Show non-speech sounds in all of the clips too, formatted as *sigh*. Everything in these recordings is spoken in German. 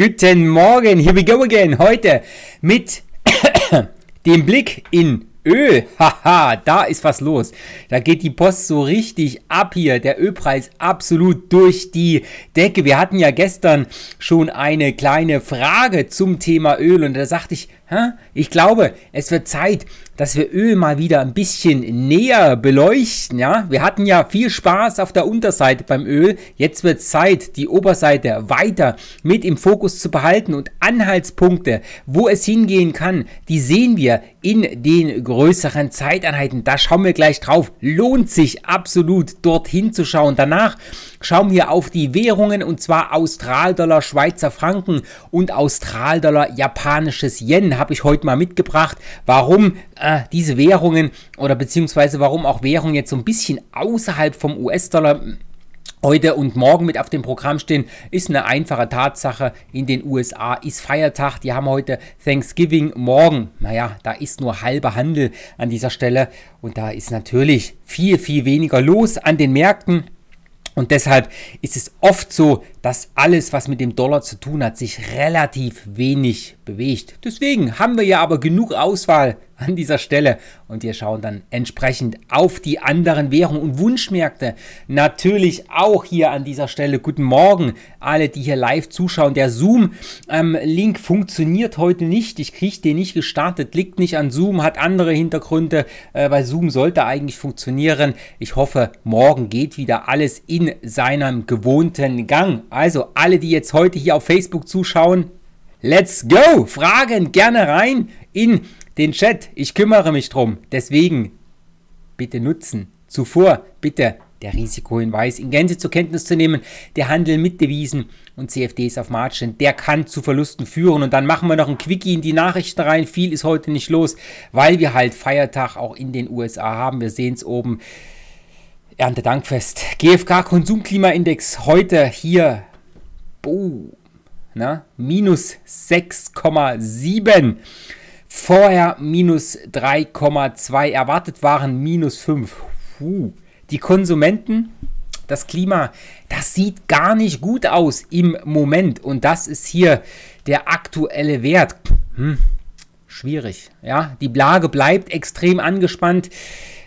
Guten Morgen, here we go again. Heute mit *coughs* dem Blick in Öl. *laughs* Haha, da ist was los. Da geht die Post so richtig ab hier. Der Ölpreis absolut durch die Decke. Wir hatten ja gestern schon eine kleine Frage zum Thema Öl und da sagte ich, ich glaube, es wird Zeit, dass wir Öl mal wieder ein bisschen näher beleuchten. Ja? Wir hatten ja viel Spaß auf der Unterseite beim Öl. Jetzt wird Zeit, die Oberseite weiter mit im Fokus zu behalten und Anhaltspunkte, wo es hingehen kann, die sehen wir in den größeren Zeiteinheiten. Da schauen wir gleich drauf. Lohnt sich absolut dorthin zu schauen. Danach schauen wir auf die Währungen und zwar Austral-Dollar, Schweizer Franken und Austral-Dollar, japanisches Yen habe ich heute mal mitgebracht, warum äh, diese Währungen oder beziehungsweise warum auch Währungen jetzt so ein bisschen außerhalb vom US-Dollar heute und morgen mit auf dem Programm stehen, ist eine einfache Tatsache. In den USA ist Feiertag. Die haben heute Thanksgiving morgen. Naja, da ist nur halber Handel an dieser Stelle. Und da ist natürlich viel, viel weniger los an den Märkten. Und deshalb ist es oft so, dass alles, was mit dem Dollar zu tun hat, sich relativ wenig bewegt. Deswegen haben wir ja aber genug Auswahl an dieser Stelle und wir schauen dann entsprechend auf die anderen Währungen und Wunschmärkte. Natürlich auch hier an dieser Stelle guten Morgen, alle, die hier live zuschauen. Der Zoom-Link ähm, funktioniert heute nicht. Ich kriege den nicht gestartet. Liegt nicht an Zoom, hat andere Hintergründe, äh, weil Zoom sollte eigentlich funktionieren. Ich hoffe, morgen geht wieder alles in seinem gewohnten Gang. Also alle, die jetzt heute hier auf Facebook zuschauen, let's go! Fragen gerne rein in den Chat. Ich kümmere mich drum. Deswegen bitte nutzen. Zuvor bitte der Risikohinweis in Gänze zur Kenntnis zu nehmen. Der Handel mit Devisen und CFDs auf Margin, der kann zu Verlusten führen. Und dann machen wir noch ein Quickie in die Nachrichten rein. Viel ist heute nicht los, weil wir halt Feiertag auch in den USA haben. Wir sehen es oben. Erntedankfest. GfK Konsumklimaindex heute hier boh, na, minus 6,7. Vorher minus 3,2. Erwartet waren minus 5. Puh. Die Konsumenten, das Klima, das sieht gar nicht gut aus im Moment. Und das ist hier der aktuelle Wert. Hm. Schwierig. Ja, die Lage bleibt extrem angespannt.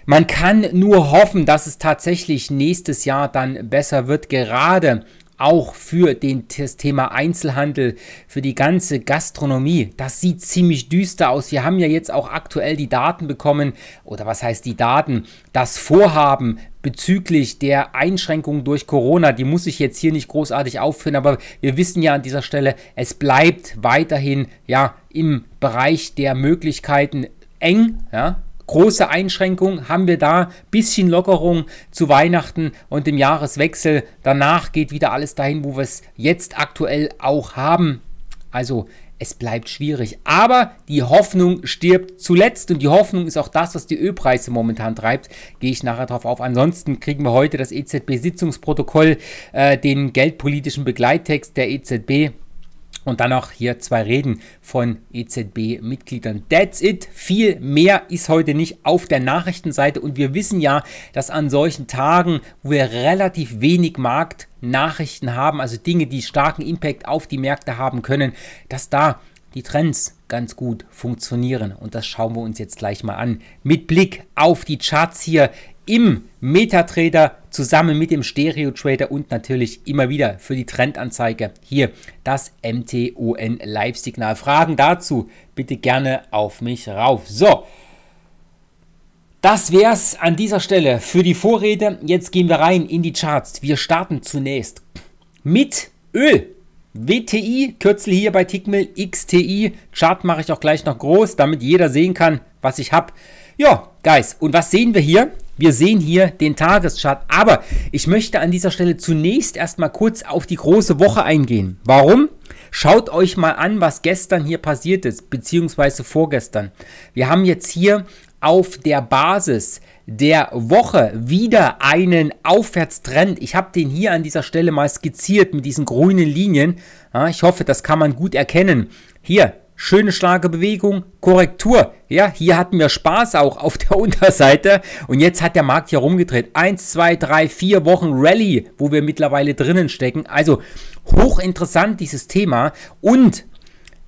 Man kann nur hoffen, dass es tatsächlich nächstes Jahr dann besser wird, gerade auch für den, das Thema Einzelhandel, für die ganze Gastronomie. Das sieht ziemlich düster aus. Wir haben ja jetzt auch aktuell die Daten bekommen, oder was heißt die Daten? Das Vorhaben bezüglich der Einschränkungen durch Corona, die muss ich jetzt hier nicht großartig aufführen, aber wir wissen ja an dieser Stelle, es bleibt weiterhin ja im Bereich der Möglichkeiten eng, ja, große Einschränkung. Haben wir da bisschen Lockerung zu Weihnachten und dem Jahreswechsel. Danach geht wieder alles dahin, wo wir es jetzt aktuell auch haben. Also es bleibt schwierig. Aber die Hoffnung stirbt zuletzt und die Hoffnung ist auch das, was die Ölpreise momentan treibt. Gehe ich nachher drauf auf. Ansonsten kriegen wir heute das EZB-Sitzungsprotokoll, äh, den geldpolitischen Begleittext der EZB. Und dann auch hier zwei Reden von EZB-Mitgliedern. That's it. Viel mehr ist heute nicht auf der Nachrichtenseite. Und wir wissen ja, dass an solchen Tagen, wo wir relativ wenig Marktnachrichten haben, also Dinge, die starken Impact auf die Märkte haben können, dass da die Trends ganz gut funktionieren. Und das schauen wir uns jetzt gleich mal an. Mit Blick auf die Charts hier im MetaTrader zusammen mit dem StereoTrader und natürlich immer wieder für die Trendanzeige hier das MTON Live-Signal. Fragen dazu bitte gerne auf mich rauf. So, das wär's an dieser Stelle für die Vorrede. Jetzt gehen wir rein in die Charts. Wir starten zunächst mit Öl. WTI, Kürzel hier bei Tickmill, XTI. Chart mache ich auch gleich noch groß, damit jeder sehen kann, was ich habe. Ja, Guys, und was sehen wir hier? Wir sehen hier den Tageschart, aber ich möchte an dieser Stelle zunächst erstmal kurz auf die große Woche eingehen. Warum? Schaut euch mal an, was gestern hier passiert ist, beziehungsweise vorgestern. Wir haben jetzt hier auf der Basis der Woche wieder einen Aufwärtstrend. Ich habe den hier an dieser Stelle mal skizziert mit diesen grünen Linien. ich hoffe, das kann man gut erkennen. Hier, schöne starke Bewegung, Korrektur. Ja, hier hatten wir Spaß auch auf der *laughs* Unterseite und jetzt hat der Markt hier rumgedreht. Eins, zwei, drei, vier Wochen Rally, wo wir mittlerweile drinnen stecken. Also hochinteressant dieses Thema und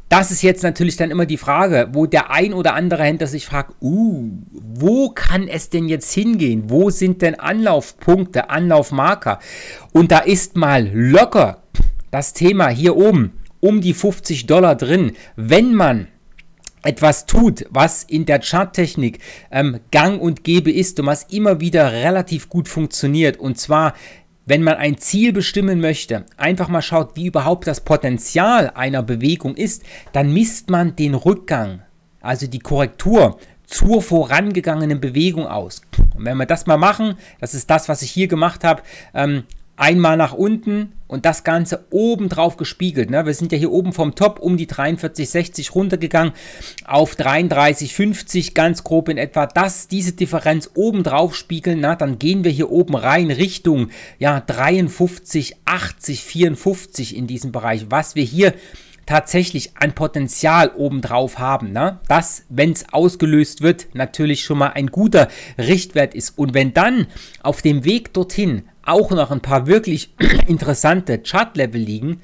das ist jetzt natürlich dann immer die Frage, wo der ein oder andere Händler sich fragt, uh, wo kann es denn jetzt hingehen? Wo sind denn Anlaufpunkte, Anlaufmarker? Und da ist mal locker das Thema hier oben um die 50 Dollar drin. Wenn man etwas tut, was in der Charttechnik ähm, gang und gäbe ist und was immer wieder relativ gut funktioniert. Und zwar, wenn man ein Ziel bestimmen möchte, einfach mal schaut, wie überhaupt das Potenzial einer Bewegung ist, dann misst man den Rückgang, also die Korrektur zur vorangegangenen Bewegung aus. Und wenn wir das mal machen, das ist das, was ich hier gemacht habe, ähm, einmal nach unten und das Ganze oben drauf gespiegelt. Ne? Wir sind ja hier oben vom Top um die 43,60 runtergegangen auf 33,50 ganz grob in etwa. Das, diese Differenz oben drauf spiegeln, na, dann gehen wir hier oben rein Richtung ja, 53, 80, 54 in diesem Bereich. Was wir hier tatsächlich an Potenzial obendrauf haben. Ne? Das, wenn es ausgelöst wird, natürlich schon mal ein guter Richtwert ist. Und wenn dann auf dem Weg dorthin auch noch ein paar wirklich *clears throat* interessante Chart-Level liegen,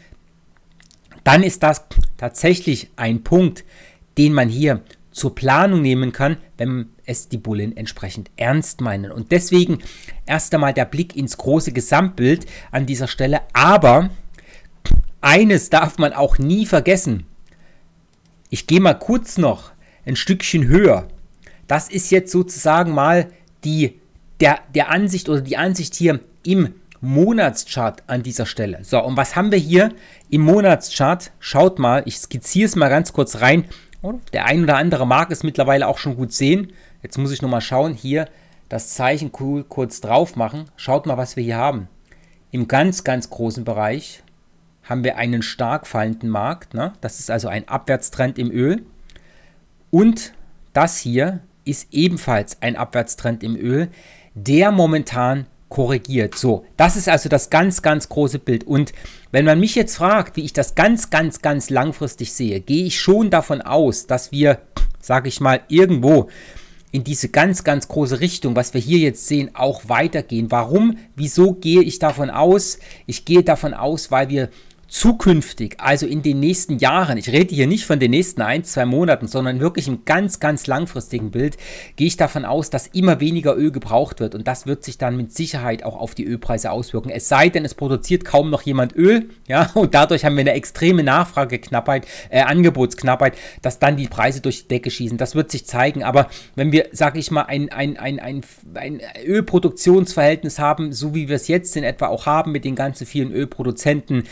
dann ist das tatsächlich ein Punkt, den man hier zur Planung nehmen kann, wenn es die Bullen entsprechend ernst meinen. Und deswegen erst einmal der Blick ins große Gesamtbild an dieser Stelle. Aber eines darf man auch nie vergessen. Ich gehe mal kurz noch ein Stückchen höher. Das ist jetzt sozusagen mal die der, der Ansicht oder die Ansicht hier im Monatschart an dieser Stelle. So, und was haben wir hier im Monatschart? Schaut mal, ich skizziere es mal ganz kurz rein. Oh, der ein oder andere mag es mittlerweile auch schon gut sehen. Jetzt muss ich nochmal schauen, hier das Zeichen cool kurz drauf machen. Schaut mal, was wir hier haben. Im ganz, ganz großen Bereich haben wir einen stark fallenden Markt. Ne? Das ist also ein Abwärtstrend im Öl. Und das hier ist ebenfalls ein Abwärtstrend im Öl der momentan korrigiert. So, das ist also das ganz, ganz große Bild. Und wenn man mich jetzt fragt, wie ich das ganz, ganz, ganz langfristig sehe, gehe ich schon davon aus, dass wir, sage ich mal, irgendwo in diese ganz, ganz große Richtung, was wir hier jetzt sehen, auch weitergehen. Warum? Wieso gehe ich davon aus? Ich gehe davon aus, weil wir zukünftig, also in den nächsten Jahren, ich rede hier nicht von den nächsten ein, zwei Monaten, sondern wirklich im ganz, ganz langfristigen Bild, gehe ich davon aus, dass immer weniger Öl gebraucht wird und das wird sich dann mit Sicherheit auch auf die Ölpreise auswirken. Es sei denn, es produziert kaum noch jemand Öl, ja, und dadurch haben wir eine extreme Nachfrageknappheit, äh, Angebotsknappheit, dass dann die Preise durch die Decke schießen. Das wird sich zeigen, aber wenn wir, sage ich mal, ein, ein, ein, ein, ein Ölproduktionsverhältnis haben, so wie wir es jetzt in etwa auch haben mit den ganzen vielen Ölproduzenten,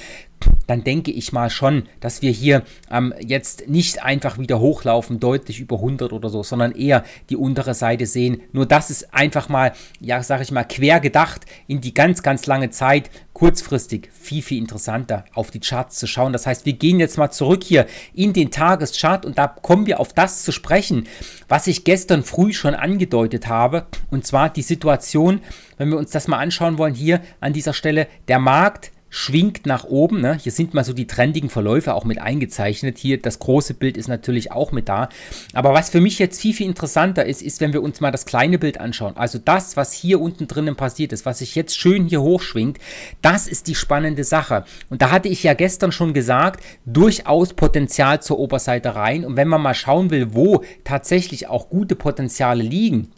dann denke ich mal schon, dass wir hier ähm, jetzt nicht einfach wieder hochlaufen, deutlich über 100 oder so, sondern eher die untere Seite sehen. Nur das ist einfach mal, ja, sag ich mal, quer gedacht in die ganz, ganz lange Zeit, kurzfristig viel, viel interessanter auf die Charts zu schauen. Das heißt, wir gehen jetzt mal zurück hier in den Tageschart und da kommen wir auf das zu sprechen, was ich gestern früh schon angedeutet habe, und zwar die Situation, wenn wir uns das mal anschauen wollen, hier an dieser Stelle, der Markt schwingt nach oben. Ne? Hier sind mal so die trendigen Verläufe auch mit eingezeichnet. Hier das große Bild ist natürlich auch mit da. Aber was für mich jetzt viel, viel interessanter ist, ist, wenn wir uns mal das kleine Bild anschauen. Also das, was hier unten drinnen passiert ist, was sich jetzt schön hier hochschwingt, das ist die spannende Sache. Und da hatte ich ja gestern schon gesagt, durchaus Potenzial zur Oberseite rein. Und wenn man mal schauen will, wo tatsächlich auch gute Potenziale liegen,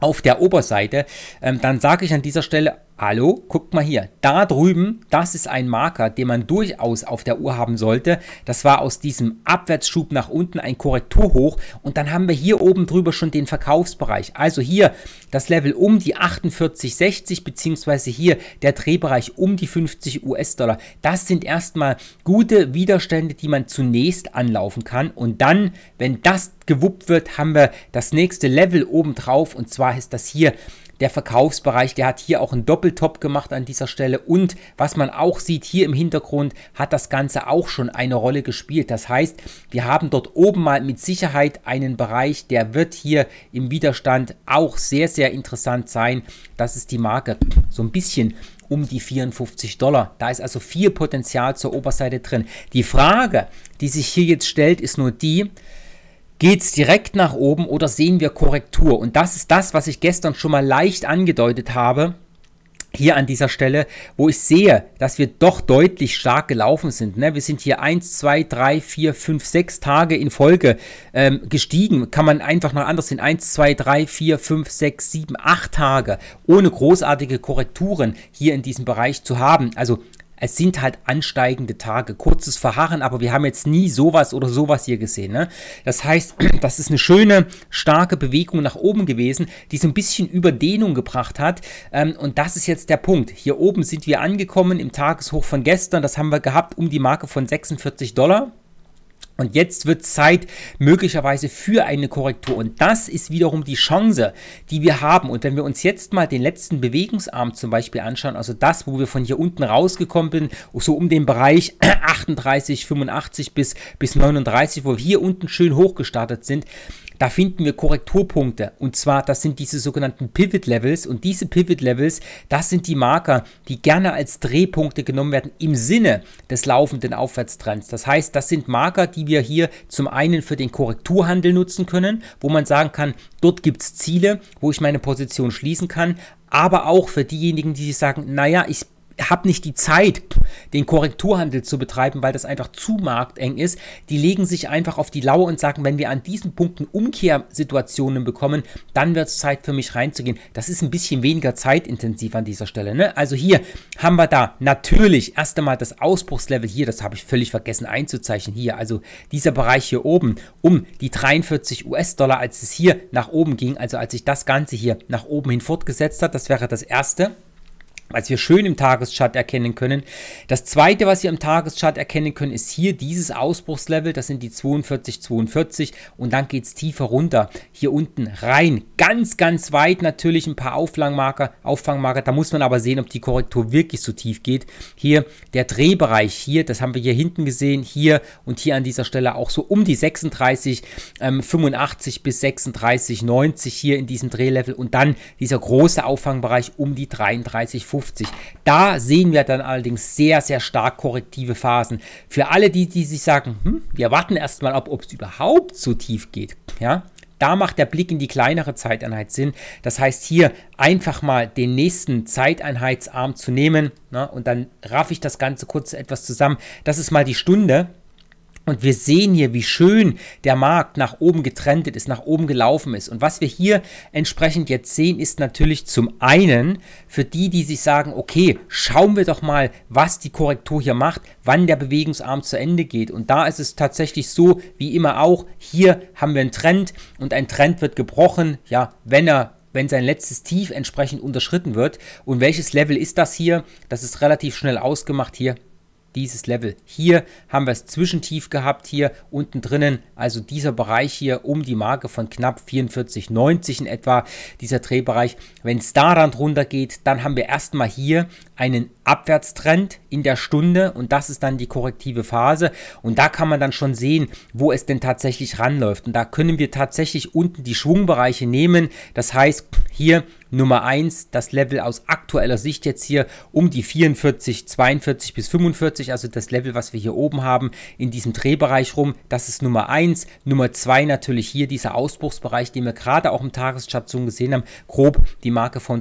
auf der Oberseite, ähm, dann sage ich an dieser Stelle Hallo, guckt mal hier. Da drüben, das ist ein Marker, den man durchaus auf der Uhr haben sollte. Das war aus diesem Abwärtsschub nach unten ein Korrekturhoch. Und dann haben wir hier oben drüber schon den Verkaufsbereich. Also hier das Level um die 48,60 beziehungsweise hier der Drehbereich um die 50 US-Dollar. Das sind erstmal gute Widerstände, die man zunächst anlaufen kann. Und dann, wenn das gewuppt wird, haben wir das nächste Level oben drauf. Und zwar ist das hier der Verkaufsbereich, der hat hier auch einen Doppeltop gemacht an dieser Stelle und was man auch sieht hier im Hintergrund, hat das Ganze auch schon eine Rolle gespielt. Das heißt, wir haben dort oben mal mit Sicherheit einen Bereich, der wird hier im Widerstand auch sehr, sehr interessant sein. Das ist die Marke so ein bisschen um die 54 Dollar. Da ist also viel Potenzial zur Oberseite drin. Die Frage, die sich hier jetzt stellt, ist nur die, geht es direkt nach oben oder sehen wir Korrektur? Und das ist das, was ich gestern schon mal leicht angedeutet habe hier an dieser Stelle, wo ich sehe, dass wir doch deutlich stark gelaufen sind. Ne? Wir sind hier 1, 2, 3, 4, 5, 6 Tage in Folge ähm, gestiegen. Kann man einfach noch anders sehen. 1, 2, 3, 4, 5, 6, 7, 8 Tage ohne großartige Korrekturen hier in diesem Bereich zu haben. Also es sind halt ansteigende Tage. Kurzes Verharren, aber wir haben jetzt nie sowas oder sowas hier gesehen. Ne? Das heißt, *clears throat* das ist eine schöne, starke Bewegung nach oben gewesen, die so ein bisschen Überdehnung gebracht hat. Ähm, und das ist jetzt der Punkt. Hier oben sind wir angekommen im Tageshoch von gestern. Das haben wir gehabt um die Marke von 46 Dollar. Und jetzt wird Zeit möglicherweise für eine Korrektur. Und das ist wiederum die Chance, die wir haben. Und wenn wir uns jetzt mal den letzten Bewegungsarm zum Beispiel anschauen, also das, wo wir von hier unten rausgekommen sind, so um den Bereich 38, *clears throat* 85 bis, bis 39, wo wir hier unten schön hochgestartet sind, da finden wir Korrekturpunkte. Und zwar, das sind diese sogenannten Pivot Levels. Und diese Pivot Levels, das sind die Marker, die gerne als Drehpunkte genommen werden im Sinne des laufenden Aufwärtstrends. Das heißt, das sind Marker, die wir hier zum einen für den Korrekturhandel nutzen können, wo man sagen kann, dort gibt es Ziele, wo ich meine Position schließen kann. Aber auch für diejenigen, die sich sagen, naja, ich bin habe nicht die Zeit, den Korrekturhandel zu betreiben, weil das einfach zu markteng ist. Die legen sich einfach auf die Lauer und sagen, wenn wir an diesen Punkten Umkehrsituationen bekommen, dann wird es Zeit für mich reinzugehen. Das ist ein bisschen weniger zeitintensiv an dieser Stelle. Ne? Also hier haben wir da natürlich erst einmal das Ausbruchslevel hier, das habe ich völlig vergessen einzuzeichnen hier. Also dieser Bereich hier oben um die 43 US-Dollar, als es hier nach oben ging, also als sich das Ganze hier nach oben hin fortgesetzt hat, das wäre das erste was wir schön im Tageschart erkennen können. Das zweite, was wir im Tageschart erkennen können, ist hier dieses Ausbruchslevel. Das sind die 4242 42 und dann geht es tiefer runter. Hier unten rein, ganz, ganz weit natürlich ein paar Auffangmarker, Auffangmarker. Da muss man aber sehen, ob die Korrektur wirklich so tief geht. Hier der Drehbereich hier, das haben wir hier hinten gesehen, hier und hier an dieser Stelle auch so um die 36, ähm, 85 bis 36, 90 hier in diesem Drehlevel und dann dieser große Auffangbereich um die 33, 50. Da sehen wir dann allerdings sehr, sehr stark korrektive Phasen. Für alle, die, die sich sagen, hm, wir warten erstmal ab, ob es überhaupt so tief geht, ja, da macht der Blick in die kleinere Zeiteinheit Sinn. Das heißt, hier einfach mal den nächsten Zeiteinheitsarm zu nehmen ne, und dann raff ich das Ganze kurz etwas zusammen. Das ist mal die Stunde. Und wir sehen hier, wie schön der Markt nach oben getrendet ist, nach oben gelaufen ist. Und was wir hier entsprechend jetzt sehen, ist natürlich zum einen für die, die sich sagen, okay, schauen wir doch mal, was die Korrektur hier macht, wann der Bewegungsarm zu Ende geht. Und da ist es tatsächlich so, wie immer auch, hier haben wir einen Trend und ein Trend wird gebrochen, ja, wenn er wenn sein letztes Tief entsprechend unterschritten wird. Und welches Level ist das hier? Das ist relativ schnell ausgemacht hier dieses Level. Hier haben wir es zwischentief gehabt, hier unten drinnen, also dieser Bereich hier um die Marke von knapp 44,90 in etwa, dieser Drehbereich. Wenn es daran drunter geht, dann haben wir erstmal hier einen Abwärtstrend in der Stunde und das ist dann die korrektive Phase und da kann man dann schon sehen, wo es denn tatsächlich ranläuft und da können wir tatsächlich unten die Schwungbereiche nehmen, das heißt hier Nummer 1 das Level aus aktueller Sicht jetzt hier um die 44, 42 bis 45, also das Level, was wir hier oben haben, in diesem Drehbereich rum. Das ist Nummer 1. Nummer 2 natürlich hier dieser Ausbruchsbereich, den wir gerade auch im Tageschart schon gesehen haben, grob die Marke von,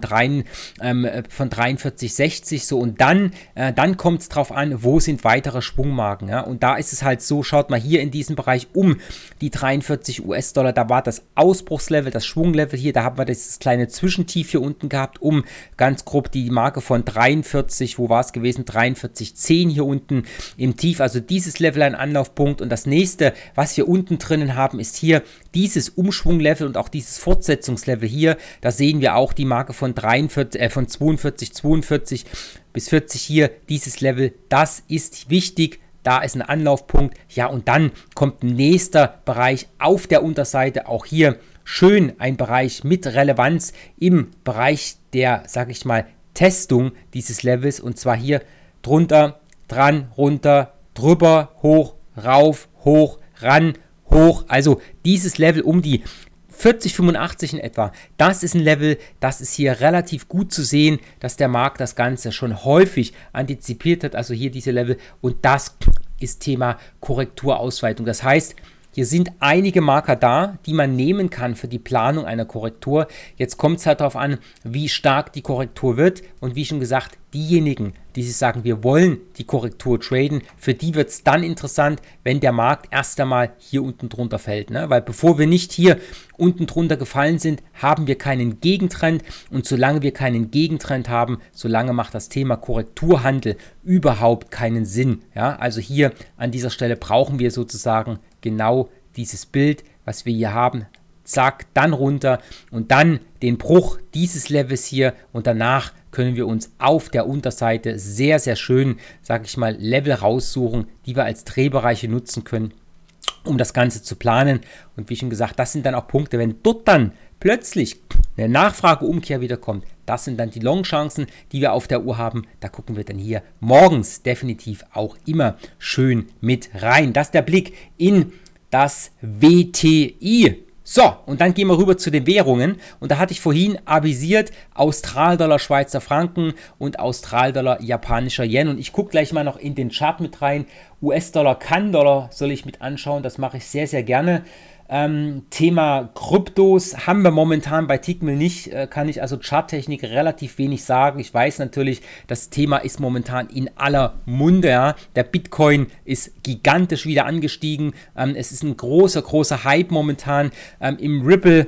ähm, von 43, 60 so und dann, äh, dann kommt es darauf an, wo sind weitere Schwungmarken. Ja? Und da ist es halt so, schaut mal hier in diesem Bereich um die 43 US-Dollar, da war das Ausbruchslevel, das Schwunglevel hier, da haben wir dieses kleine Zwischentief Tief hier unten gehabt, um ganz grob die Marke von 43, wo war es gewesen, 43,10 hier unten im Tief. Also dieses Level ein Anlaufpunkt und das nächste, was wir unten drinnen haben, ist hier dieses Umschwunglevel und auch dieses Fortsetzungslevel hier. Da sehen wir auch die Marke von, 43, äh, von 42, 42 bis 40 hier, dieses Level, das ist wichtig, da ist ein Anlaufpunkt. Ja, und dann kommt ein nächster Bereich auf der Unterseite, auch hier schön ein Bereich mit Relevanz im Bereich der, sag ich mal, Testung dieses Levels und zwar hier drunter, dran, runter, drüber, hoch, rauf, hoch, ran, hoch. Also dieses Level um die 40, 85 in etwa. Das ist ein Level, das ist hier relativ gut zu sehen, dass der Markt das Ganze schon häufig antizipiert hat. Also hier diese Level und das ist Thema Korrekturausweitung. Das heißt, hier sind einige Marker da, die man nehmen kann für die Planung einer Korrektur. Jetzt kommt es halt darauf an, wie stark die Korrektur wird. Und wie schon gesagt, diejenigen, die sich sagen, wir wollen die Korrektur traden, für die wird es dann interessant, wenn der Markt erst einmal hier unten drunter fällt. Ne? Weil bevor wir nicht hier unten drunter gefallen sind, haben wir keinen Gegentrend. Und solange wir keinen Gegentrend haben, solange macht das Thema Korrekturhandel überhaupt keinen Sinn. Ja? Also hier an dieser Stelle brauchen wir sozusagen genau dieses Bild, was wir hier haben, zack, dann runter und dann den Bruch dieses Levels hier und danach können wir uns auf der Unterseite sehr, sehr schön, sag ich mal, Level raussuchen, die wir als Drehbereiche nutzen können, um das Ganze zu planen. Und wie schon gesagt, das sind dann auch Punkte, wenn dort dann plötzlich eine Nachfrageumkehr wiederkommt, das sind dann die Long-Chancen, die wir auf der Uhr haben. Da gucken wir dann hier morgens definitiv auch immer schön mit rein. Das ist der Blick in das WTI. So, und dann gehen wir rüber zu den Währungen. Und da hatte ich vorhin avisiert, Australdollar, Schweizer Franken und Australdollar, japanischer Yen. Und ich gucke gleich mal noch in den Chart mit rein. US-Dollar, Kann-Dollar soll ich mit anschauen. Das mache ich sehr, sehr gerne. Ähm, Thema Kryptos haben wir momentan bei Tickmill nicht, äh, kann ich also Charttechnik relativ wenig sagen. Ich weiß natürlich, das Thema ist momentan in aller Munde. Ja. Der Bitcoin ist gigantisch wieder angestiegen. Ähm, es ist ein großer, großer Hype momentan. Ähm, Im Ripple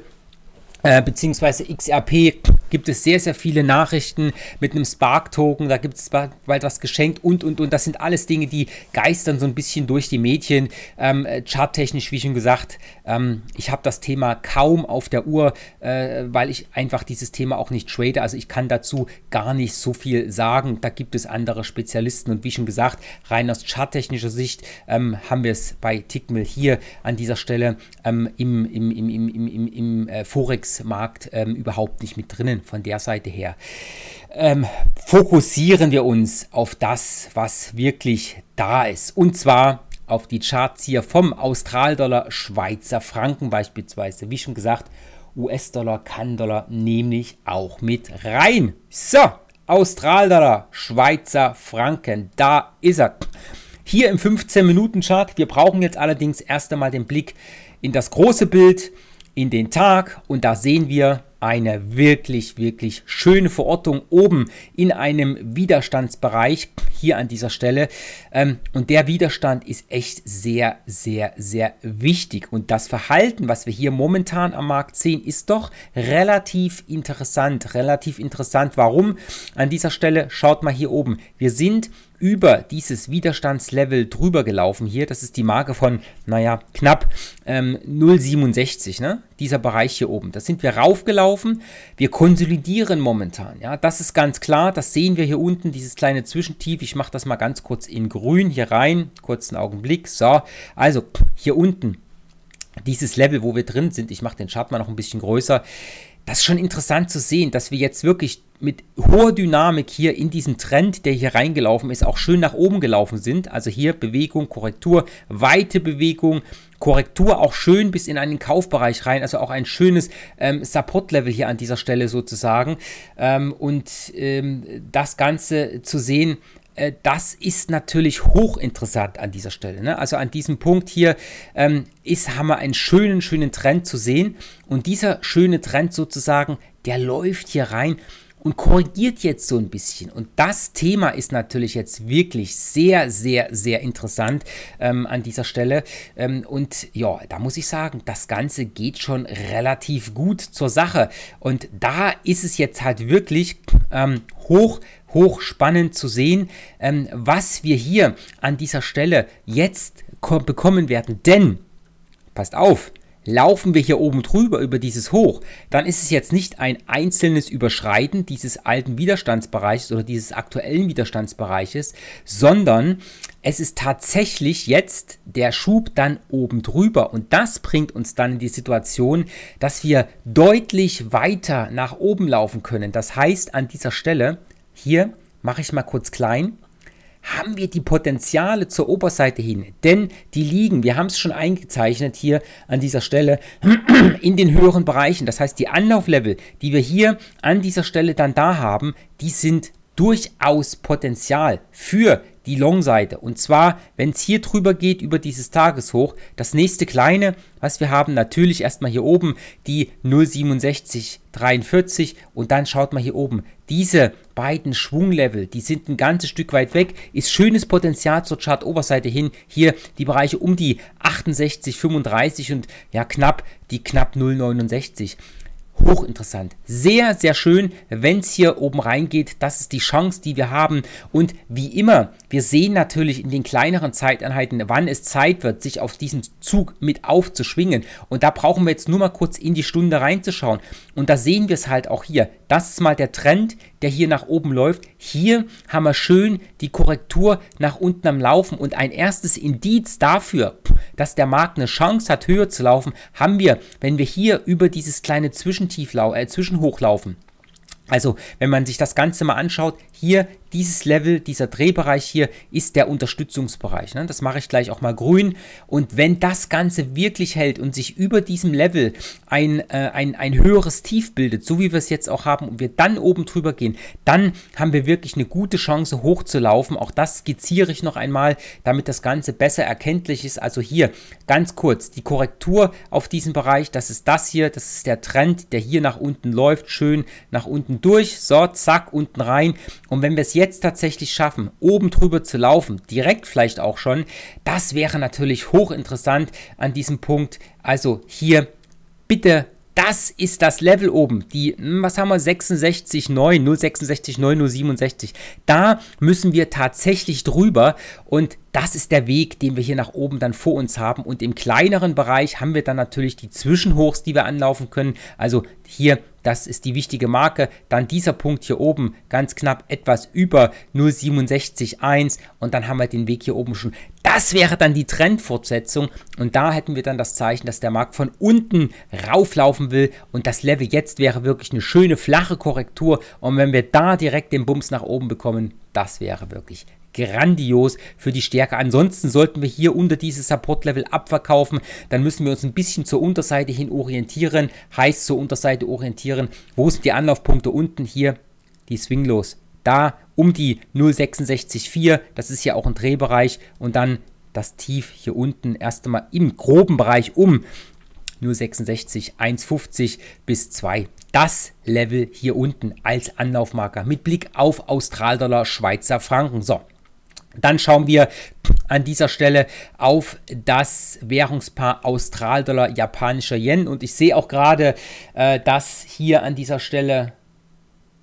äh, beziehungsweise XRP gibt es sehr, sehr viele Nachrichten mit einem Spark-Token, da gibt es bald was geschenkt und, und, und. Das sind alles Dinge, die geistern so ein bisschen durch die Medien. Ähm, äh, charttechnisch, wie schon gesagt, ähm, ich habe das Thema kaum auf der Uhr, äh, weil ich einfach dieses Thema auch nicht trade. Also ich kann dazu gar nicht so viel sagen. Da gibt es andere Spezialisten und wie schon gesagt, rein aus charttechnischer Sicht ähm, haben wir es bei Tickmill hier an dieser Stelle ähm, im, im, im, im, im, im, im äh, Forex Arbeitsmarkt ähm, überhaupt nicht mit drinnen von der Seite her. Ähm, fokussieren wir uns auf das, was wirklich da ist. Und zwar auf die Charts hier vom Australdollar, Schweizer Franken beispielsweise. Wie schon gesagt, US-Dollar, Kann-Dollar nehme auch mit rein. So, Australdollar, Schweizer Franken, da ist er. Hier im 15-Minuten-Chart. Wir brauchen jetzt allerdings erst einmal den Blick in das große Bild in den Tag und da sehen wir, eine wirklich, wirklich schöne Verortung oben in einem Widerstandsbereich hier an dieser Stelle. Ähm, und der Widerstand ist echt sehr, sehr, sehr wichtig. Und das Verhalten, was wir hier momentan am Markt sehen, ist doch relativ interessant. Relativ interessant. Warum? An dieser Stelle schaut mal hier oben. Wir sind über dieses Widerstandslevel drüber gelaufen hier. Das ist die Marke von, naja, knapp ähm, 0,67. Ne? dieser Bereich hier oben. Das sind wir raufgelaufen. Wir konsolidieren momentan. Ja, das ist ganz klar. Das sehen wir hier unten, dieses kleine Zwischentief. Ich mache das mal ganz kurz in grün hier rein. Kurzen Augenblick. So, also hier unten dieses Level, wo wir drin sind. Ich mache den Chart mal noch ein bisschen größer das ist schon interessant zu sehen, dass wir jetzt wirklich mit hoher Dynamik hier in diesem Trend, der hier reingelaufen ist, auch schön nach oben gelaufen sind. Also hier Bewegung, Korrektur, weite Bewegung, Korrektur auch schön bis in einen Kaufbereich rein. Also auch ein schönes ähm, Support-Level hier an dieser Stelle sozusagen. Ähm, und ähm, das Ganze zu sehen, äh, das ist natürlich hochinteressant an dieser Stelle. Ne? Also an diesem Punkt hier ähm, ist, haben wir einen schönen, schönen Trend zu sehen. Und dieser schöne Trend sozusagen, der läuft hier rein und korrigiert jetzt so ein bisschen. Und das Thema ist natürlich jetzt wirklich sehr, sehr, sehr interessant ähm, an dieser Stelle. Ähm, und ja, da muss ich sagen, das Ganze geht schon relativ gut zur Sache. Und da ist es jetzt halt wirklich ähm, hoch hochspannend zu sehen, ähm, was wir hier an dieser Stelle jetzt bekommen werden. Denn, passt auf, Laufen wir hier oben drüber über dieses Hoch, dann ist es jetzt nicht ein einzelnes Überschreiten dieses alten Widerstandsbereiches oder dieses aktuellen Widerstandsbereiches, sondern es ist tatsächlich jetzt der Schub dann oben drüber und das bringt uns dann in die Situation, dass wir deutlich weiter nach oben laufen können. Das heißt, an dieser Stelle hier mache ich mal kurz klein haben wir die Potenziale zur Oberseite hin, denn die liegen, wir haben es schon eingezeichnet hier an dieser Stelle, *clears throat* in den höheren Bereichen. Das heißt, die Anlauflevel, die wir hier an dieser Stelle dann da haben, die sind durchaus Potenzial für die Long-Seite. Und zwar, wenn es hier drüber geht, über dieses Tageshoch, das nächste kleine, was wir haben, natürlich erstmal hier oben die 0,6743 und dann schaut mal hier oben. Diese beiden Schwunglevel, die sind ein ganzes Stück weit weg, ist schönes Potenzial zur Chart-Oberseite hin. Hier die Bereiche um die 68,35 und ja knapp die knapp 0,69 hochinteressant. Sehr, sehr schön, wenn es hier oben reingeht. Das ist die Chance, die wir haben. Und wie immer, wir sehen natürlich in den kleineren Zeiteinheiten, wann es Zeit wird, sich auf diesen Zug mit aufzuschwingen. Und da brauchen wir jetzt nur mal kurz in die Stunde reinzuschauen. Und da sehen wir es halt auch hier. Das ist mal der Trend der hier nach oben läuft. Hier haben wir schön die Korrektur nach unten am Laufen und ein erstes Indiz dafür, dass der Markt eine Chance hat, höher zu laufen, haben wir, wenn wir hier über dieses kleine Zwischentieflau äh, Zwischenhoch laufen. Also, wenn man sich das Ganze mal anschaut, hier dieses Level, dieser Drehbereich hier ist der Unterstützungsbereich. Ne? Das mache ich gleich auch mal grün. Und wenn das Ganze wirklich hält und sich über diesem Level ein, äh, ein, ein höheres Tief bildet, so wie wir es jetzt auch haben, und wir dann oben drüber gehen, dann haben wir wirklich eine gute Chance hochzulaufen. Auch das skizziere ich noch einmal, damit das Ganze besser erkenntlich ist. Also hier ganz kurz die Korrektur auf diesem Bereich, das ist das hier, das ist der Trend, der hier nach unten läuft, schön nach unten durch, so, zack, unten rein und wenn wir es jetzt tatsächlich schaffen, oben drüber zu laufen, direkt vielleicht auch schon, das wäre natürlich hochinteressant an diesem Punkt. Also hier bitte das ist das Level oben. Die, hm, was haben wir, 66, 9, 066, 9, 067. Da müssen wir tatsächlich drüber. Und das ist der Weg, den wir hier nach oben dann vor uns haben. Und im kleineren Bereich haben wir dann natürlich die Zwischenhochs, die wir anlaufen können. Also hier, das ist die wichtige Marke. Dann dieser Punkt hier oben, ganz knapp etwas über 0,67,1. Und dann haben wir den Weg hier oben schon. Das wäre dann die Trendfortsetzung. Und da hätten wir dann das Zeichen, dass der Markt von unten rauflaufen will. Und das Level jetzt wäre wirklich eine schöne flache Korrektur. Und wenn wir da direkt den Bums nach oben bekommen, das wäre wirklich grandios für die Stärke. Ansonsten sollten wir hier unter dieses Support-Level abverkaufen. Dann müssen wir uns ein bisschen zur Unterseite hin orientieren. Heißt zur Unterseite orientieren. Wo sind die Anlaufpunkte unten? Hier die Swinglos. Da um die 0,664. Das ist ja auch ein Drehbereich. Und dann das Tief hier unten erst einmal im groben Bereich um 0,66, 1,50 bis 2 das Level hier unten als Anlaufmarker mit Blick auf Australdollar, Schweizer Franken. So, dann schauen wir an dieser Stelle auf das Währungspaar Australdollar japanischer Yen. Und ich sehe auch gerade, äh, dass hier an dieser Stelle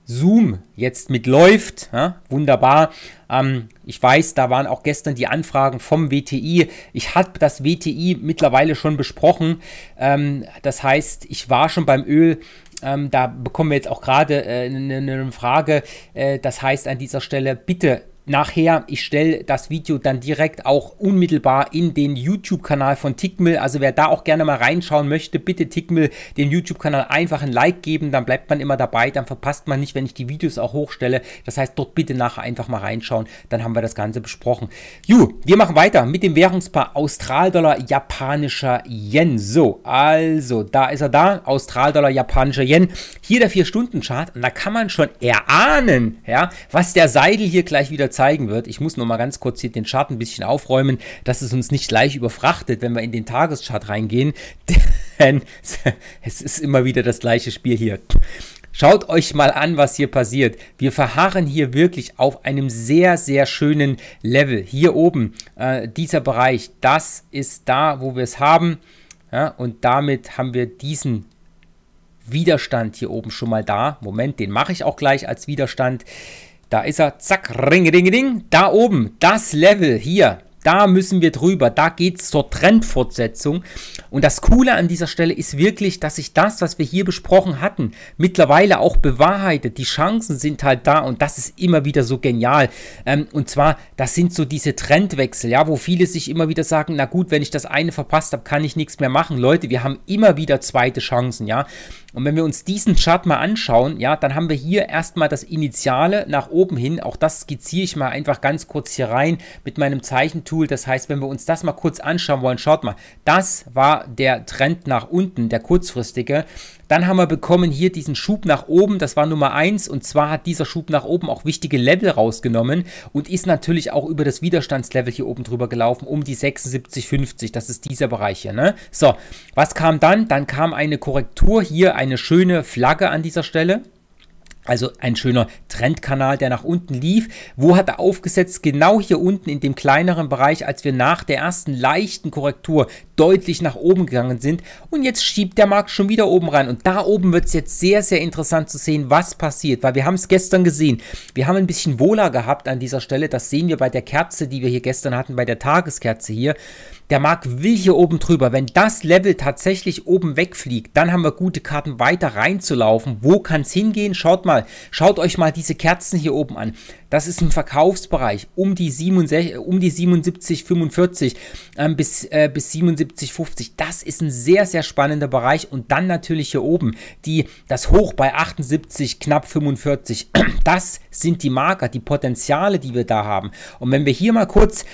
Zoom jetzt mitläuft. Ja, wunderbar. Ähm, ich weiß, da waren auch gestern die Anfragen vom WTI. Ich habe das WTI mittlerweile schon besprochen. Ähm, das heißt, ich war schon beim Öl. Ähm, da bekommen wir jetzt auch gerade äh, eine äh, Frage. Äh, das heißt an dieser Stelle, bitte nachher, ich stelle das Video dann direkt auch unmittelbar in den YouTube-Kanal von Tickmill. Also wer da auch gerne mal reinschauen möchte, bitte Tickmill den YouTube-Kanal einfach ein Like geben, dann bleibt man immer dabei, dann verpasst man nicht, wenn ich die Videos auch hochstelle. Das heißt, dort bitte nachher einfach mal reinschauen, dann haben wir das Ganze besprochen. Ju, wir machen weiter mit dem Währungspaar Australdollar, japanischer Yen. So, also, da ist er da, Australdollar, japanischer Yen. Hier der 4-Stunden-Chart und da kann man schon erahnen, ja, was der Seidel hier gleich wieder zeigen wird. Ich muss noch mal ganz kurz hier den Chart ein bisschen aufräumen, dass es uns nicht gleich überfrachtet, wenn wir in den Tageschart reingehen. *laughs* Denn es ist immer wieder das gleiche Spiel hier. Schaut euch mal an, was hier passiert. Wir verharren hier wirklich auf einem sehr, sehr schönen Level. Hier oben, äh, dieser Bereich, das ist da, wo wir es haben. Ja, und damit haben wir diesen Widerstand hier oben schon mal da. Moment, den mache ich auch gleich als Widerstand. Da ist er, zack, ring, ring, ring. da oben, das Level hier, da müssen wir drüber, da geht es zur Trendfortsetzung. Und das Coole an dieser Stelle ist wirklich, dass sich das, was wir hier besprochen hatten, mittlerweile auch bewahrheitet. Die Chancen sind halt da und das ist immer wieder so genial. Ähm, und zwar, das sind so diese Trendwechsel, ja, wo viele sich immer wieder sagen, na gut, wenn ich das eine verpasst habe, kann ich nichts mehr machen. Leute, wir haben immer wieder zweite Chancen, ja. Und wenn wir uns diesen Chart mal anschauen, ja, dann haben wir hier erstmal das Initiale nach oben hin. Auch das skizziere ich mal einfach ganz kurz hier rein mit meinem Zeichentool. Das heißt, wenn wir uns das mal kurz anschauen wollen, schaut mal, das war der Trend nach unten, der kurzfristige. Dann haben wir bekommen hier diesen Schub nach oben, das war Nummer 1 und zwar hat dieser Schub nach oben auch wichtige Level rausgenommen und ist natürlich auch über das Widerstandslevel hier oben drüber gelaufen, um die 76,50, das ist dieser Bereich hier. Ne? So, was kam dann? Dann kam eine Korrektur hier, eine schöne Flagge an dieser Stelle. Also ein schöner Trendkanal, der nach unten lief. Wo hat er aufgesetzt? Genau hier unten in dem kleineren Bereich, als wir nach der ersten leichten Korrektur deutlich nach oben gegangen sind. Und jetzt schiebt der Markt schon wieder oben rein. Und da oben wird es jetzt sehr, sehr interessant zu sehen, was passiert. Weil wir haben es gestern gesehen. Wir haben ein bisschen Wohler gehabt an dieser Stelle. Das sehen wir bei der Kerze, die wir hier gestern hatten, bei der Tageskerze hier. Der Markt will hier oben drüber. Wenn das Level tatsächlich oben wegfliegt, dann haben wir gute Karten weiter reinzulaufen. Wo kann es hingehen? Schaut mal, schaut euch mal diese Kerzen hier oben an. Das ist ein Verkaufsbereich um die, 67, um die 77, ähm, bis, äh, bis 77, Das ist ein sehr, sehr spannender Bereich. Und dann natürlich hier oben die, das Hoch bei 78, knapp 45. *clears throat* Das sind die Marker, die Potenziale, die wir da haben. Und wenn wir hier mal kurz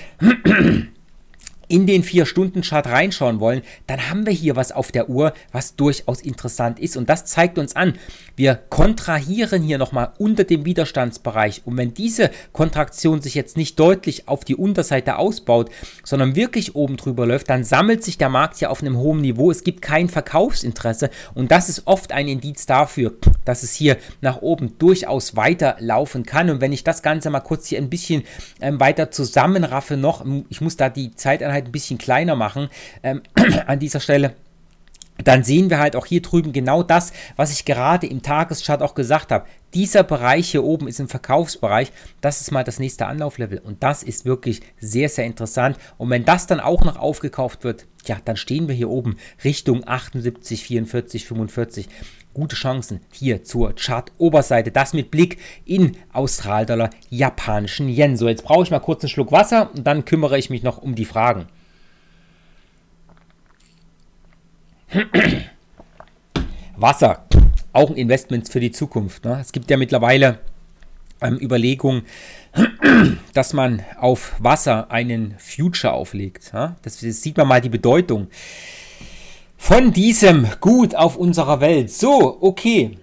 in den 4-Stunden-Chart reinschauen wollen, dann haben wir hier was auf der Uhr, was durchaus interessant ist. Und das zeigt uns an, wir kontrahieren hier nochmal unter dem Widerstandsbereich. Und wenn diese Kontraktion sich jetzt nicht deutlich auf die Unterseite ausbaut, sondern wirklich oben drüber läuft, dann sammelt sich der Markt hier auf einem hohen Niveau. Es gibt kein Verkaufsinteresse. Und das ist oft ein Indiz dafür, dass es hier nach oben durchaus weiterlaufen kann. Und wenn ich das Ganze mal kurz hier ein bisschen ähm, weiter zusammenraffe noch, ich muss da die Zeiteinheit Einheit ein bisschen kleiner machen ähm, *clears throat* an dieser Stelle dann sehen wir halt auch hier drüben genau das, was ich gerade im Tageschart auch gesagt habe. Dieser Bereich hier oben ist im Verkaufsbereich. Das ist mal das nächste Anlauflevel. Und das ist wirklich sehr, sehr interessant. Und wenn das dann auch noch aufgekauft wird, ja, dann stehen wir hier oben Richtung 78, 44, 45 gute Chancen hier zur Chart-Oberseite. Das mit Blick in Australdollar, japanischen Yen. So, jetzt brauche ich mal kurz einen Schluck Wasser und dann kümmere ich mich noch um die Fragen. *clears throat* Wasser, auch ein Investment für die Zukunft. Ne? Es gibt ja mittlerweile ähm, Überlegungen, *clears throat* dass man auf Wasser einen Future auflegt. Ja? Das, das sieht man mal die Bedeutung. Von diesem Gut auf unserer Welt. So, okay.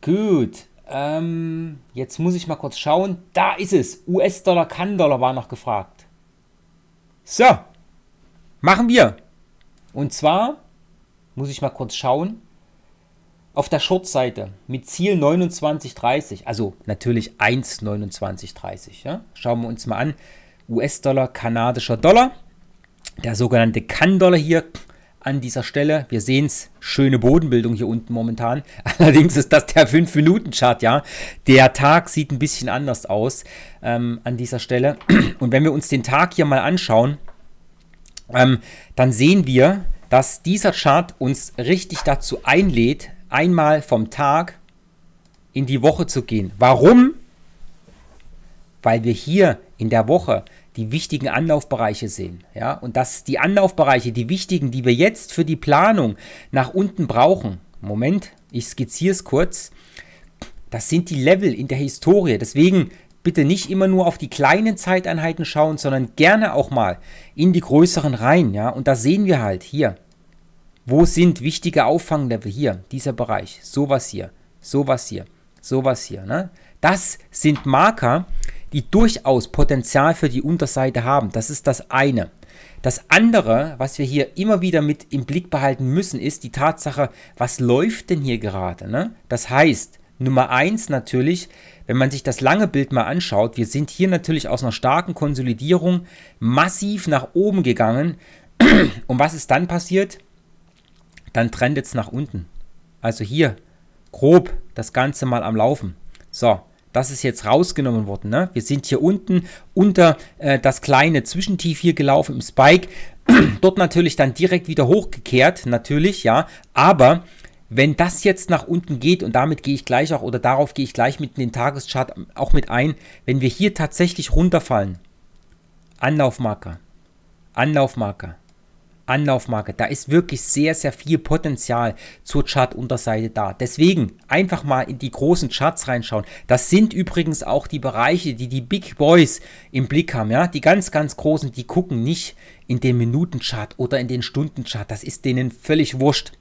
Gut. Ähm, jetzt muss ich mal kurz schauen. Da ist es. US-Dollar, Kann-Dollar war noch gefragt. So. Machen wir. Und zwar muss ich mal kurz schauen. Auf der Short-Seite mit Ziel 29,30. Also natürlich 1,29,30. Ja? Schauen wir uns mal an. US-Dollar, kanadischer Dollar. Der sogenannte Kann-Dollar hier an dieser Stelle. Wir sehen es, schöne Bodenbildung hier unten momentan. *laughs* Allerdings ist das der 5-Minuten-Chart, ja. Der Tag sieht ein bisschen anders aus ähm, an dieser Stelle. *clears throat* Und wenn wir uns den Tag hier mal anschauen, ähm, dann sehen wir, dass dieser Chart uns richtig dazu einlädt, einmal vom Tag in die Woche zu gehen. Warum? weil wir hier in der Woche die wichtigen Anlaufbereiche sehen. Ja? Und dass die Anlaufbereiche, die wichtigen, die wir jetzt für die Planung nach unten brauchen, Moment, ich skizziere es kurz, das sind die Level in der Historie. Deswegen bitte nicht immer nur auf die kleinen Zeiteinheiten schauen, sondern gerne auch mal in die größeren rein. Ja? Und da sehen wir halt hier, wo sind wichtige Auffanglevel? Hier, dieser Bereich, sowas hier, sowas hier, sowas hier. Ne? Das sind Marker, die durchaus Potenzial für die Unterseite haben. Das ist das eine. Das andere, was wir hier immer wieder mit im Blick behalten müssen, ist die Tatsache, was läuft denn hier gerade? Ne? Das heißt, Nummer eins natürlich, wenn man sich das lange Bild mal anschaut, wir sind hier natürlich aus einer starken Konsolidierung massiv nach oben gegangen. *clears throat* Und was ist dann passiert? Dann trendet es nach unten. Also hier grob das Ganze mal am Laufen. So, das ist jetzt rausgenommen worden. Ne? Wir sind hier unten unter äh, das kleine Zwischentief hier gelaufen im Spike. *clears throat* Dort natürlich dann direkt wieder hochgekehrt, natürlich, ja. Aber wenn das jetzt nach unten geht, und damit gehe ich gleich auch, oder darauf gehe ich gleich mit in den Tageschart ähm, auch mit ein, wenn wir hier tatsächlich runterfallen, Anlaufmarker, Anlaufmarker, Anlaufmarke. Da ist wirklich sehr, sehr viel Potenzial zur Chartunterseite da. Deswegen einfach mal in die großen Charts reinschauen. Das sind übrigens auch die Bereiche, die die Big Boys im Blick haben. Ja? Die ganz, ganz großen, die gucken nicht in den Minutenchart oder in den Stundenchart. Das ist denen völlig wurscht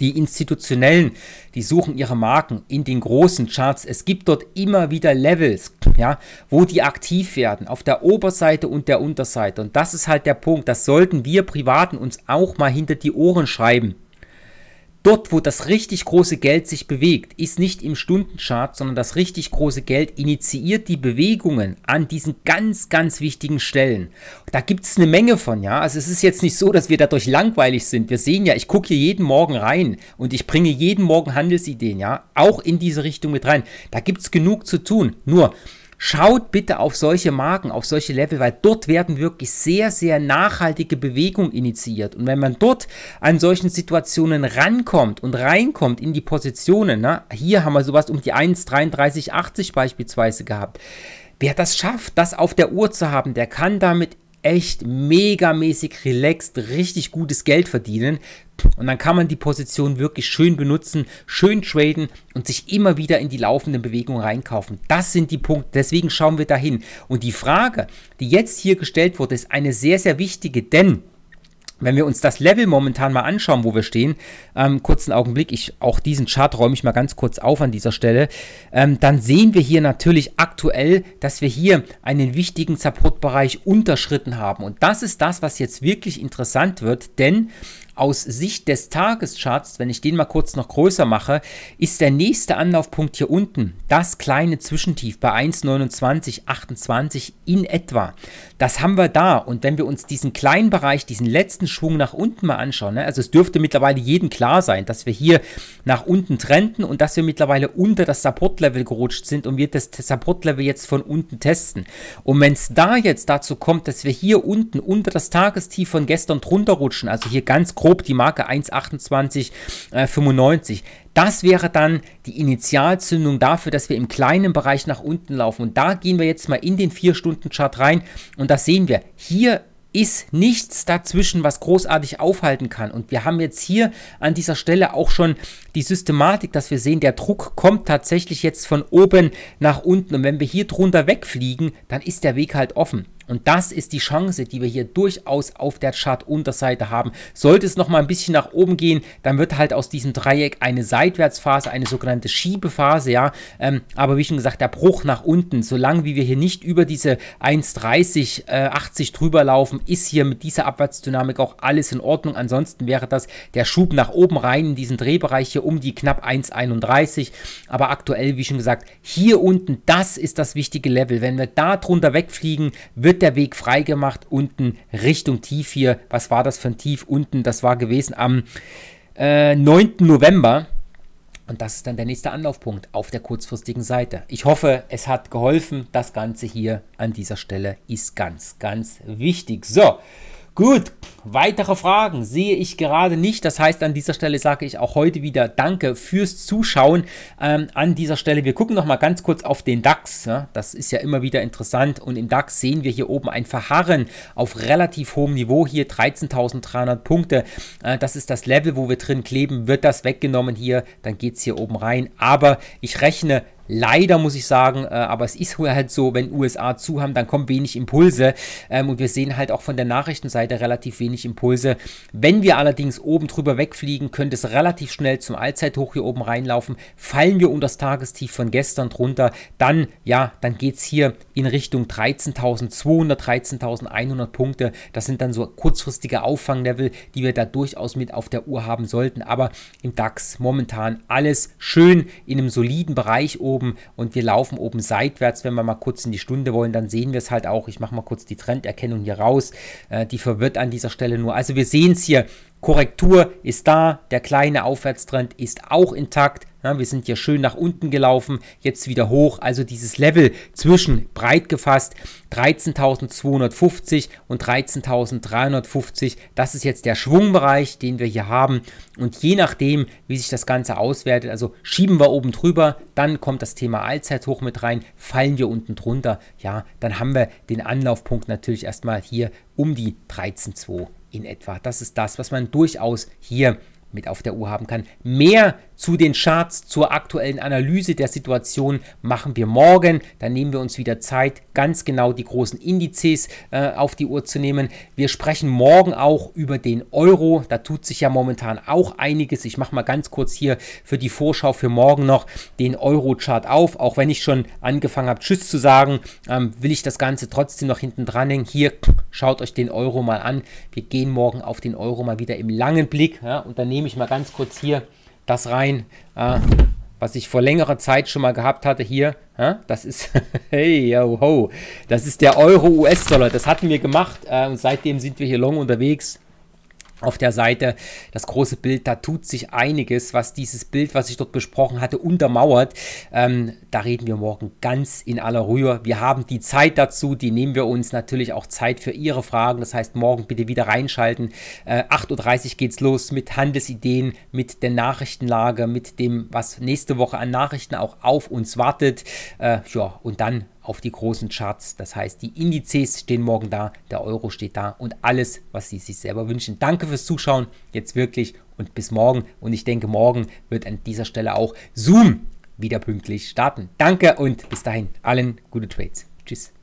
die institutionellen, die suchen ihre Marken in den großen Charts. Es gibt dort immer wieder Levels, ja, wo die aktiv werden, auf der Oberseite und der Unterseite. Und das ist halt der Punkt, das sollten wir Privaten uns auch mal hinter die Ohren schreiben. Dort, wo das richtig große Geld sich bewegt, ist nicht im Stundenchart, sondern das richtig große Geld initiiert die Bewegungen an diesen ganz, ganz wichtigen Stellen. Da gibt es eine Menge von, ja. Also es ist jetzt nicht so, dass wir dadurch langweilig sind. Wir sehen ja, ich gucke hier jeden Morgen rein und ich bringe jeden Morgen Handelsideen, ja, auch in diese Richtung mit rein. Da gibt es genug zu tun. Nur, Schaut bitte auf solche Marken, auf solche Level, weil dort werden wirklich sehr, sehr nachhaltige Bewegungen initiiert. Und wenn man dort an solchen Situationen rankommt und reinkommt in die Positionen, na, ne, hier haben wir sowas um die 1,3380 beispielsweise gehabt. Wer das schafft, das auf der Uhr zu haben, der kann damit echt megamäßig relaxed richtig gutes Geld verdienen. Und dann kann man die Position wirklich schön benutzen, schön traden und sich immer wieder in die laufenden Bewegungen reinkaufen. Das sind die Punkte, deswegen schauen wir dahin. Und die Frage, die jetzt hier gestellt wurde, ist eine sehr, sehr wichtige, denn wenn wir uns das Level momentan mal anschauen, wo wir stehen, ähm, kurzen Augenblick, ich, auch diesen Chart räume ich mal ganz kurz auf an dieser Stelle, ähm, dann sehen wir hier natürlich aktuell, dass wir hier einen wichtigen Supportbereich unterschritten haben. Und das ist das, was jetzt wirklich interessant wird, denn aus Sicht des Tagescharts, wenn ich den mal kurz noch größer mache, ist der nächste Anlaufpunkt hier unten, das kleine Zwischentief bei 1,2928 in etwa. Das haben wir da und wenn wir uns diesen kleinen Bereich, diesen letzten Schwung nach unten mal anschauen, ne, also es dürfte mittlerweile jedem klar sein, dass wir hier nach unten trennten und dass wir mittlerweile unter das Support-Level gerutscht sind und wir das Support-Level jetzt von unten testen. Und wenn es da jetzt dazu kommt, dass wir hier unten unter das Tagestief von gestern drunter rutschen, also hier ganz groß grob die Marke 1,2895. Äh, das wäre dann die Initialzündung dafür, dass wir im kleinen Bereich nach unten laufen. Und da gehen wir jetzt mal in den 4-Stunden-Chart rein und das sehen wir. Hier ist nichts dazwischen, was großartig aufhalten kann. Und wir haben jetzt hier an dieser Stelle auch schon die Systematik, dass wir sehen, der Druck kommt tatsächlich jetzt von oben nach unten. Und wenn wir hier drunter wegfliegen, dann ist der Weg halt offen. Und das ist die Chance, die wir hier durchaus auf der Chart-Unterseite haben. Sollte es nochmal ein bisschen nach oben gehen, dann wird halt aus diesem Dreieck eine Seitwärtsphase, eine sogenannte Schiebephase, ja. Ähm, aber wie schon gesagt, der Bruch nach unten, solange wie wir hier nicht über diese 1,30, äh, 80 drüber laufen, ist hier mit dieser Abwärtsdynamik auch alles in Ordnung. Ansonsten wäre das der Schub nach oben rein in diesen Drehbereich hier um die knapp 1,31. Aber aktuell, wie schon gesagt, hier unten, das ist das wichtige Level. Wenn wir da drunter wegfliegen, wird wird der Weg freigemacht unten Richtung Tief hier. Was war das für ein Tief unten? Das war gewesen am äh, 9. November. Und das ist dann der nächste Anlaufpunkt auf der kurzfristigen Seite. Ich hoffe, es hat geholfen. Das Ganze hier an dieser Stelle ist ganz, ganz wichtig. So, Gut, weitere Fragen sehe ich gerade nicht. Das heißt, an dieser Stelle sage ich auch heute wieder Danke fürs Zuschauen. Ähm, an dieser Stelle, wir gucken noch mal ganz kurz auf den DAX. Ja, ne? das ist ja immer wieder interessant. Und im DAX sehen wir hier oben ein Verharren auf relativ hohem Niveau. Hier 13.300 Punkte. Äh, das ist das Level, wo wir drin kleben. Wird das weggenommen hier, dann geht es hier oben rein. Aber ich rechne Leider muss ich sagen, äh, aber es ist halt so, wenn USA zu haben, dann kommen wenig Impulse. Ähm, und wir sehen halt auch von der Nachrichtenseite relativ wenig Impulse. Wenn wir allerdings oben drüber wegfliegen, könnte es relativ schnell zum Allzeithoch hier oben reinlaufen. Fallen wir unter das Tagestief von gestern drunter, dann, ja, dann geht es hier in Richtung 13.200, 13.100 Punkte. Das sind dann so kurzfristige Auffanglevel, die wir da durchaus mit auf der Uhr haben sollten. Aber im DAX momentan alles schön in einem soliden Bereich oben oben und wir laufen oben seitwärts. Wenn wir mal kurz in die Stunde wollen, dann sehen wir es halt auch. Ich mache mal kurz die Trenderkennung hier raus. Äh, die verwirrt an dieser Stelle nur. Also wir sehen es hier Korrektur ist da, der kleine Aufwärtstrend ist auch intakt. Ja, wir sind hier schön nach unten gelaufen, jetzt wieder hoch. Also dieses Level zwischen breit gefasst 13.250 und 13.350, das ist jetzt der Schwungbereich, den wir hier haben. Und je nachdem, wie sich das Ganze auswertet, also schieben wir oben drüber, dann kommt das Thema Allzeithoch mit rein, fallen wir unten drunter, ja, dann haben wir den Anlaufpunkt natürlich erstmal hier um die 13.2 in etwa. Das ist das, was man durchaus hier mit auf der Uhr haben kann. Mehr zu den Charts, zur aktuellen Analyse der Situation machen wir morgen. Dann nehmen wir uns wieder Zeit, ganz genau die großen Indizes äh, auf die Uhr zu nehmen. Wir sprechen morgen auch über den Euro. Da tut sich ja momentan auch einiges. Ich mache mal ganz kurz hier für die Vorschau für morgen noch den Euro-Chart auf. Auch wenn ich schon angefangen habe, Tschüss zu sagen, ähm, will ich das Ganze trotzdem noch hinten dran hängen. Hier schaut euch den Euro mal an. Wir gehen morgen auf den Euro mal wieder im langen Blick. Ja, und dann nehme ich mal ganz kurz hier das rein, äh, was ich vor längerer Zeit schon mal gehabt hatte hier. Äh, das ist, *laughs* hey, yo, ho, das ist der Euro-US-Dollar. Das hatten wir gemacht äh, und seitdem sind wir hier long unterwegs auf der Seite das große Bild, da tut sich einiges, was dieses Bild, was ich dort besprochen hatte, untermauert. Ähm, da reden wir morgen ganz in aller Ruhe. Wir haben die Zeit dazu, die nehmen wir uns natürlich auch Zeit für Ihre Fragen. Das heißt, morgen bitte wieder reinschalten. Äh, 8.30 Uhr geht es los mit Handelsideen, mit der Nachrichtenlage, mit dem, was nächste Woche an Nachrichten auch auf uns wartet. Äh, ja, und dann auf die großen Charts. Das heißt, die Indizes stehen morgen da, der Euro steht da und alles, was Sie sich selber wünschen. Danke fürs Zuschauen, jetzt wirklich und bis morgen. Und ich denke, morgen wird an dieser Stelle auch Zoom wieder pünktlich starten. Danke und bis dahin allen gute Trades. Tschüss.